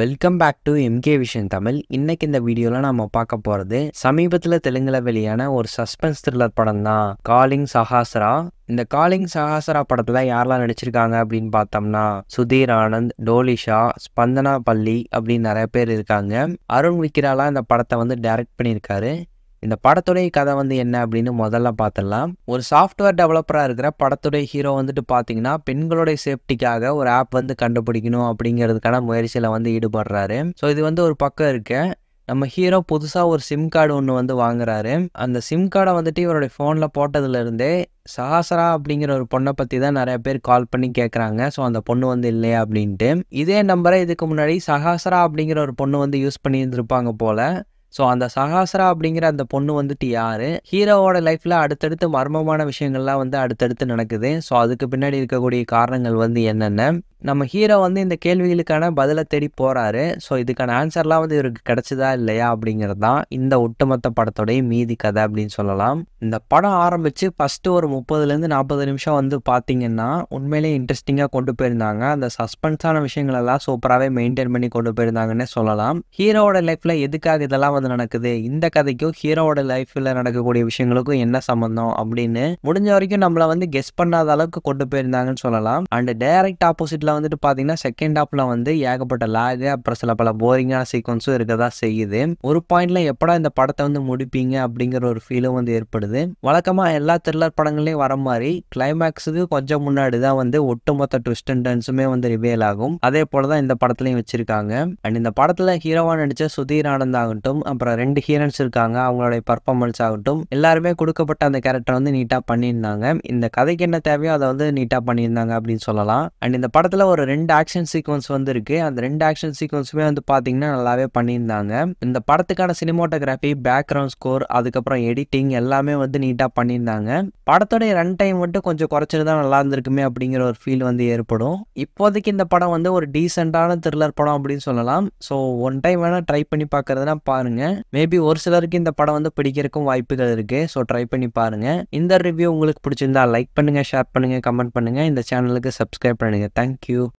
welcome back to MK vision Tamil இன்னைக்கு இந்த வீடியோல நம்ம பார்க்க போகிறது சமீபத்தில் தெலுங்குல வெளியான ஒரு சஸ்பென்ஸ் த்ரில்லர் படம் தான் காலிங் சஹாசரா இந்த காலிங் சஹாசரா படத்தில் யாரெல்லாம் நடிச்சிருக்காங்க அப்படின்னு பார்த்தோம்னா சுதீர் ஆனந்த் டோலிஷா ஸ்பந்தனா பள்ளி அப்படின்னு நிறைய பேர் இருக்காங்க அருண் விக்கிராலாம் இந்த படத்தை வந்து டைரக்ட் பண்ணியிருக்காரு இந்த படத்துடைய கதை வந்து என்ன அப்படின்னு முதல்ல பார்த்துடலாம் ஒரு சாஃப்ட்வேர் டெவலப்பராக இருக்கிற படத்துடைய ஹீரோ வந்துட்டு பார்த்தீங்கன்னா பெண்களுடைய சேஃப்டிக்காக ஒரு ஆப் வந்து கண்டுபிடிக்கணும் அப்படிங்கிறதுக்கான முயற்சியில் வந்து ஈடுபடுறாரு ஸோ இது வந்து ஒரு பக்கம் இருக்கு நம்ம ஹீரோ புதுசாக ஒரு சிம் கார்டு ஒன்று வந்து வாங்குறாரு அந்த சிம் கார்டை வந்துட்டு இவருடைய ஃபோனில் போட்டதுலேருந்தே சஹாசரா அப்படிங்கிற ஒரு பொண்ணை பற்றி தான் நிறைய பேர் கால் பண்ணி கேட்குறாங்க ஸோ அந்த பொண்ணு வந்து இல்லையா அப்படின்ட்டு இதே நம்பரை இதுக்கு முன்னாடி சஹாசரா அப்படிங்கிற ஒரு பொண்ணு வந்து யூஸ் பண்ணியிருந்திருப்பாங்க போல் ஸோ அந்த சகாசரா அப்படிங்கிற அந்த பொண்ணு வந்துட்டு யாரு ஹீரோவோட லைஃப்ல அடுத்தடுத்து மர்மமான விஷயங்கள்லாம் வந்து அடுத்தடுத்து நடக்குது ஸோ அதுக்கு பின்னாடி இருக்கக்கூடிய காரணங்கள் வந்து என்னென்ன நம்ம ஹீரோ வந்து இந்த கேள்விகளுக்கான பதிலை தேடி போகிறாரு ஸோ இதுக்கான ஆன்சர்லாம் வந்து இவருக்கு கிடச்சதா இல்லையா அப்படிங்கிறது தான் இந்த ஒட்டுமொத்த படத்தோடைய மீதி கதை அப்படின்னு சொல்லலாம் இந்த படம் ஆரம்பித்து ஃபஸ்ட்டு ஒரு முப்பதுலேருந்து நாற்பது நிமிஷம் வந்து பார்த்தீங்கன்னா உண்மையிலேயே இன்ட்ரெஸ்டிங்காக கொண்டு போயிருந்தாங்க அந்த சஸ்பென்ஸான விஷயங்களெல்லாம் சூப்பராகவே மெயின்டைன் பண்ணி கொண்டு போயிருந்தாங்கன்னே சொல்லலாம் ஹீரோவோட லைஃப்பில் எதுக்காக இதெல்லாம் வந்து நடக்குது இந்த கதைக்கும் ஹீரோவோட லைஃப்பில் நடக்கக்கூடிய விஷயங்களுக்கும் என்ன சம்மந்தம் அப்படின்னு முடிஞ்ச வரைக்கும் நம்மளை வந்து கெஸ் பண்ணாத அளவுக்கு கொண்டு போயிருந்தாங்கன்னு சொல்லலாம் அண்ட் டைரக்ட் ஆப்போசிட்டில் வந்துட்டு பார்த்தீங்கன்னா செகண்ட் ஹாப்பில் வந்து ஏகப்பட்ட லாகு அப்புறம் சில பல போரிங்கான சீக்வன்ஸும் இருக்க தான் செய்யுது ஒரு பாயிண்டில் எப்படா இந்த படத்தை வந்து முடிப்பீங்க அப்படிங்கிற ஒரு ஃபீலும் வந்து ஏற்படுது வழக்கமாக எல்லா த்ரில்லர் படங்கள்லையும் வர மாதிரி கிளைமேக்ஸுக்கு கொஞ்சம் முன்னாடி தான் வந்து ஒட்டுமொத்த ட்விஸ்ட் அண்ட் டர்ன்ஸுமே வந்து ரிவேல் ஆகும் அதே போல் தான் இந்த படத்துலையும் வச்சுருக்காங்க அண்ட் இந்த படத்தில் ஹீரோவாக நடித்த சுதீர் ஆனந்த் ஆகட்டும் அப்புறம் ரெண்டு ஹீரோன்ஸ் இருக்காங்க அவங்களுடைய பர்ஃபார்மன்ஸ் ஆகட்டும் எல்லாருமே கொடுக்கப்பட்ட அந்த கேரக்டர் வந்து நீட்டாக பண்ணியிருந்தாங்க இந்த கதைக்கு என்ன தேவையோ அதை வந்து நீட்டாக பண்ணியிருந்தாங்க அப்படின்னு சொல்லலாம் அண்ட் இந்த படத்தில் படத்தில் ஒரு ரெண்டு ஆக்ஷன் சீக்வன்ஸ் வந்துருக்கு அந்த ரெண்டு ஆக்ஷன் சீக்வன்ஸுமே வந்து பார்த்தீங்கன்னா நல்லாவே பண்ணியிருந்தாங்க இந்த படத்துக்கான சினிமோட்டோகிராஃபி பேக்ரவுண்ட் ஸ்கோர் அதுக்கப்புறம் எடிட்டிங் எல்லாமே வந்து நீட்டாக பண்ணியிருந்தாங்க படத்தோடைய ரன் டைம் மட்டும் கொஞ்சம் குறைச்சிருந்தா நல்லா இருந்திருக்குமே அப்படிங்கிற ஒரு ஃபீல் வந்து ஏற்படும் இப்போதைக்கு இந்த படம் வந்து ஒரு டீசெண்டான த்ரில்லர் படம் அப்படின்னு சொல்லலாம் ஸோ ஒன் டைம் வேணால் ட்ரை பண்ணி பார்க்கறதுனா பாருங்க மேபி ஒரு சிலருக்கு இந்த படம் வந்து பிடிக்கிறதுக்கும் வாய்ப்புகள் இருக்கு ஸோ ட்ரை பண்ணி பாருங்க இந்த ரிவ்யூ உங்களுக்கு பிடிச்சிருந்தா லைக் பண்ணுங்க ஷேர் பண்ணுங்க கமெண்ட் பண்ணுங்க இந்த சேனலுக்கு சப்ஸ்கிரைப் பண்ணுங்க தேங்க்யூ you